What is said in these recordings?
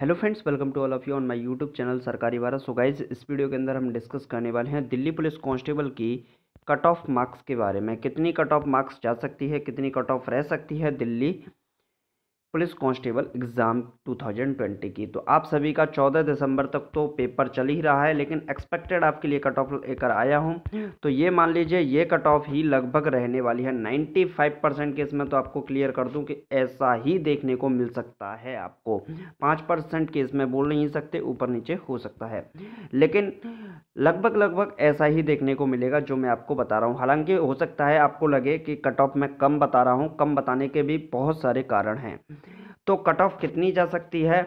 hello friends welcome to all of you on my YouTube channel सरकारी वारा so guys इस video के अंदर हम डिस्कस करने वाले हैं दिल्ली पुलिस कांस्टेबल की कट ऑफ मार्क्स के बारे में कितनी कट ऑफ मार्क्स जा सकती है कितनी कट ऑफ रह सकती है दिल्ली पुलिस कांस्टेबल एग्ज़ाम 2020 की तो आप सभी का 14 दिसंबर तक तो पेपर चल ही रहा है लेकिन एक्सपेक्टेड आपके लिए कट ऑफ लेकर आया हूँ तो ये मान लीजिए ये कट ऑफ ही लगभग रहने वाली है 95 परसेंट केस में तो आपको क्लियर कर दूँ कि ऐसा ही देखने को मिल सकता है आपको पाँच परसेंट केस में बोल नहीं सकते ऊपर नीचे हो सकता है लेकिन लगभग लगभग ऐसा ही देखने को मिलेगा जो मैं आपको बता रहा हूँ हालांकि हो सकता है आपको लगे कि कट ऑफ मैं कम बता रहा हूँ कम बताने के भी बहुत सारे कारण हैं तो कट ऑफ कितनी जा सकती है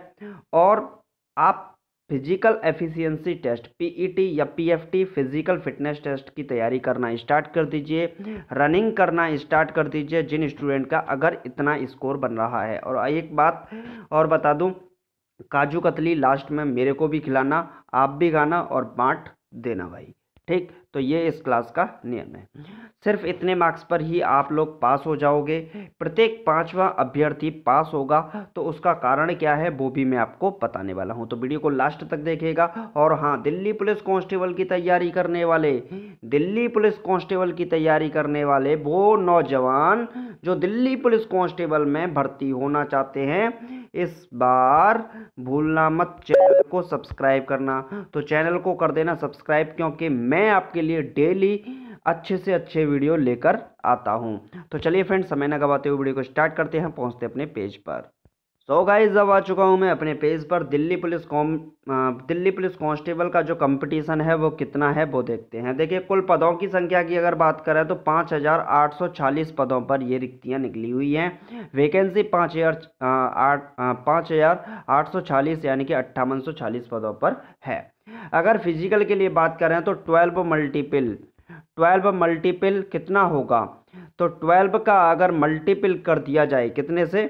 और आप फिजिकल एफिशिएंसी टेस्ट पीईटी या पीएफटी फिजिकल फिटनेस टेस्ट की तैयारी करना स्टार्ट कर दीजिए रनिंग करना स्टार्ट कर दीजिए जिन स्टूडेंट का अगर इतना स्कोर बन रहा है और एक बात और बता दूं काजू कतली लास्ट में मेरे को भी खिलाना आप भी खाना और बांट देना भाई ठीक तो ये इस क्लास का नियम है सिर्फ इतने मार्क्स पर ही आप लोग पास हो जाओगे प्रत्येक पांचवा अभ्यर्थी पास होगा तो उसका कारण क्या है वो भी मैं आपको बताने वाला हूँ तो वीडियो को लास्ट तक देखेगा और हाँ दिल्ली पुलिस कांस्टेबल की तैयारी करने वाले दिल्ली पुलिस कांस्टेबल की तैयारी करने वाले वो नौजवान जो दिल्ली पुलिस कॉन्स्टेबल में भर्ती होना चाहते हैं इस बार भूलना मत चैनल को सब्सक्राइब करना तो चैनल को कर देना सब्सक्राइब क्योंकि मैं आपके लिए डेली अच्छे से अच्छे वीडियो लेकर आता हूँ तो चलिए फ्रेंड्स समय ना गवाते हुए वीडियो को स्टार्ट करते हैं पहुँचते अपने पेज पर सो गाइज अब आ चुका हूँ मैं अपने पेज पर Delhi police com Delhi police constable का जो कंपटीशन है वो कितना है वो देखते हैं देखिए कुल पदों की संख्या की अगर बात करें तो 5,840 पदों पर ये रिक्तियाँ निकली हुई हैं वैकेंसी पाँच हज़ार आठ पाँच हज़ार आठ सौ चालीस यानी कि अट्ठावन सौ चालीस पदों पर है अगर फिजिकल के लिए बात करें तो ट्वेल्व मल्टीपल ट्वेल्व मल्टीपल कितना होगा तो ट्वेल्व का अगर मल्टीपल कर दिया जाए कितने से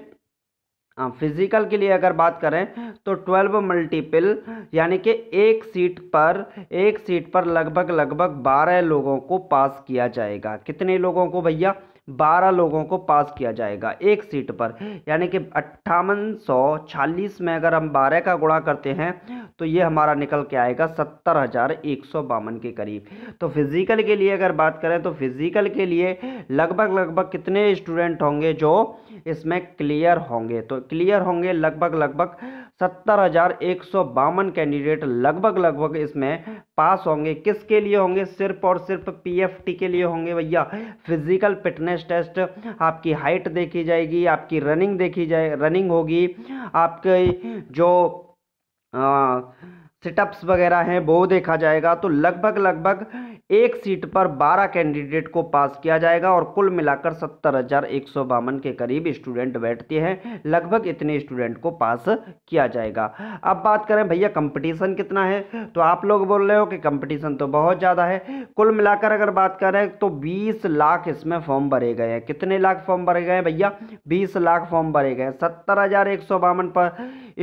फिजिकल के लिए अगर बात करें तो ट्वेल्व मल्टीपल यानी कि एक सीट पर एक सीट पर लगभग लगभग बारह लोगों को पास किया जाएगा कितने लोगों को भैया बारह लोगों को पास किया जाएगा एक सीट पर यानी कि अट्ठावन सौ छालीस में अगर हम बारह का गुणा करते हैं तो ये हमारा निकल के आएगा सत्तर हज़ार एक सौ बावन के करीब तो फिज़िकल के लिए अगर बात करें तो फिज़िकल के लिए लगभग लगभग कितने स्टूडेंट होंगे जो इसमें क्लियर होंगे तो क्लियर होंगे लगभग लगभग सत्तर हजार एक सौ बावन कैंडिडेट लगभग लगभग इसमें पास होंगे किसके लिए होंगे सिर्फ और सिर्फ पीएफटी के लिए होंगे भैया फिजिकल फिटनेस टेस्ट आपकी हाइट देखी जाएगी आपकी रनिंग देखी जाए रनिंग होगी आपके जो आ, सिटअप्स वगैरह हैं वो देखा जाएगा तो लगभग लगभग एक सीट पर 12 कैंडिडेट को पास किया जाएगा और कुल मिलाकर सत्तर हज़ार एक सौ बावन के करीब स्टूडेंट बैठते हैं लगभग इतने स्टूडेंट को पास किया जाएगा अब बात करें भैया कंपटीशन कितना है तो आप लोग बोल रहे हो कि कंपटीशन तो बहुत ज़्यादा है कुल मिलाकर अगर बात करें तो बीस लाख इसमें फॉर्म भरे गए हैं कितने लाख फॉर्म भरे गए हैं भैया बीस लाख फॉर्म भरे गए हैं सत्तर हज़ार एक सौ बावन पर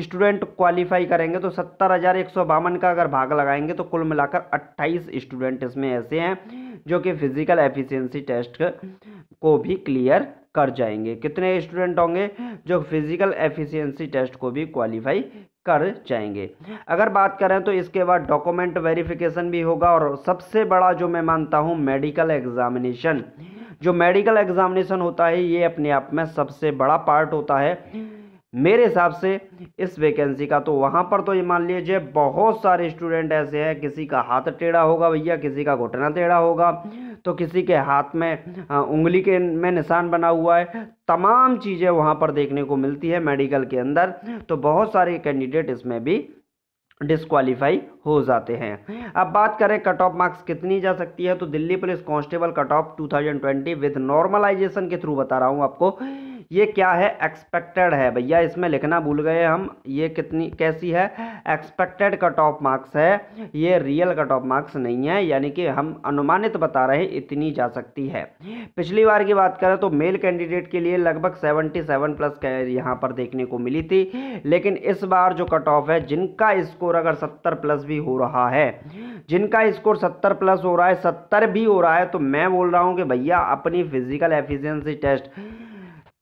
स्टूडेंट क्वालिफाई करेंगे तो सत्तर हज़ार एक सौ बावन का अगर भाग लगाएंगे तो कुल मिलाकर अट्ठाईस स्टूडेंट इसमें ऐसे हैं जो कि फिजिकल एफिशिएंसी टेस्ट को भी क्लियर कर जाएंगे कितने स्टूडेंट होंगे जो फिजिकल एफिशिएंसी टेस्ट को भी क्वालिफाई कर जाएंगे अगर बात करें तो इसके बाद डॉक्यूमेंट वेरिफिकेशन भी होगा और सबसे बड़ा जो मैं मानता हूँ मेडिकल एग्जामिनेशन जो मेडिकल एग्जामिनेशन होता है ये अपने आप में सबसे बड़ा पार्ट होता है मेरे हिसाब से इस वैकेंसी का तो वहाँ पर तो ये मान लीजिए बहुत सारे स्टूडेंट ऐसे हैं किसी का हाथ टेढ़ा होगा भैया किसी का घुटना टेढ़ा होगा तो किसी के हाथ में उंगली के में निशान बना हुआ है तमाम चीज़ें वहाँ पर देखने को मिलती है मेडिकल के अंदर तो बहुत सारे कैंडिडेट इसमें भी डिसक्वालीफाई हो जाते हैं अब बात करें कट ऑफ मार्क्स कितनी जा सकती है तो Delhi police constable cut off too with normalisation के थ्रू बता रहा हूँ आपको ये क्या है एक्सपेक्टेड है भैया इसमें लिखना भूल गए हम ये कितनी कैसी है एक्सपेक्टेड कट ऑफ मार्क्स है ये रियल कट ऑफ मार्क्स नहीं है यानी कि हम अनुमानित बता रहे हैं इतनी जा सकती है पिछली बार की बात करें तो मेल कैंडिडेट के लिए लगभग सेवन प्लस यहाँ पर देखने को मिली थी लेकिन इस बार जो कट ऑफ है जिनका स्कोर अगर सत्तर प्लस भी हो रहा है जिनका स्कोर सत्तर प्लस हो रहा है सत्तर भी हो रहा है तो मैं बोल रहा हूँ कि भैया अपनी फिजिकल एफिशिएंसी टेस्ट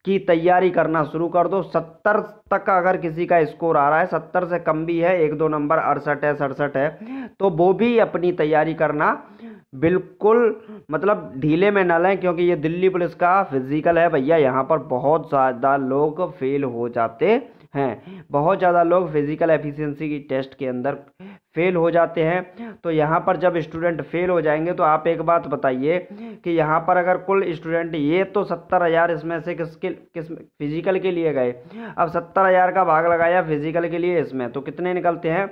की तैयारी करना शुरू कर दो सत्तर तक अगर किसी का स्कोर आ रहा है सत्तर से कम भी है एक दो नंबर अड़सठ है सड़सठ है तो वो भी अपनी तैयारी करना बिल्कुल मतलब ढीले में न लें क्योंकि ये दिल्ली पुलिस का फिजिकल है भैया यहाँ पर बहुत ज़्यादा लोग फेल हो जाते हैं बहुत ज़्यादा लोग फिज़िकल एफिशिएंसी की टेस्ट के अंदर फेल हो जाते हैं तो यहाँ पर जब स्टूडेंट फेल हो जाएंगे तो आप एक बात बताइए कि यहाँ पर अगर कुल स्टूडेंट ये तो सत्तर हज़ार इसमें से किसके किस फिज़िकल के लिए गए अब सत्तर हज़ार का भाग लगाया फिज़िकल के लिए इसमें तो कितने निकलते हैं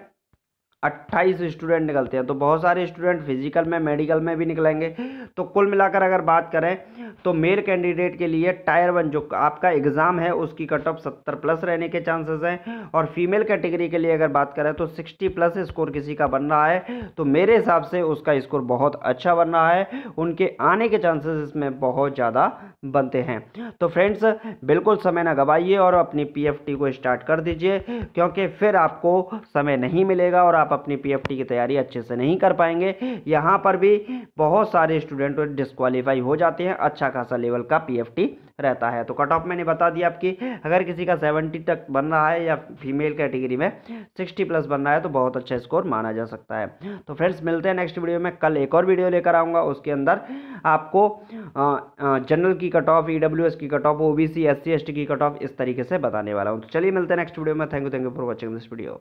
अट्ठाईस स्टूडेंट निकलते हैं तो बहुत सारे स्टूडेंट फिजिकल में मेडिकल में भी निकलेंगे तो कुल मिलाकर अगर बात करें तो मेल कैंडिडेट के लिए टायर वन जो आपका एग्ज़ाम है उसकी कट ऑफ सत्तर प्लस रहने के चांसेस हैं और फीमेल कैटेगरी के लिए अगर बात करें तो सिक्सटी प्लस स्कोर किसी का बन रहा है तो मेरे हिसाब से उसका स्कोर बहुत अच्छा बन रहा है उनके आने के चांसेस इसमें बहुत ज़्यादा बनते हैं तो फ्रेंड्स बिल्कुल समय ना गवाइए और अपनी पी को स्टार्ट कर दीजिए क्योंकि फिर आपको समय नहीं मिलेगा और आप आप अपनी पीएफटी की तैयारी अच्छे से नहीं कर पाएंगे यहाँ पर भी बहुत सारे स्टूडेंट डिस्कवालीफाई हो जाते हैं अच्छा खासा लेवल का पी रहता है तो कट ऑफ मैंने बता दिया आपकी अगर किसी का सेवेंटी तक बन रहा है या फीमेल कैटेगरी में सिक्सटी प्लस बन रहा है तो बहुत अच्छा स्कोर माना जा सकता है तो फ्रेंड्स मिलते हैं नेक्स्ट वीडियो में कल एक और वीडियो लेकर आऊँगा उसके अंदर आपको जनरल की कट ऑफ ई की cut off O B C की कट ऑफ इस तरीके से बताने वाला हूँ तो चलिए मिलते हैं नेक्स्ट वीडियो में thank you thank you for watching this video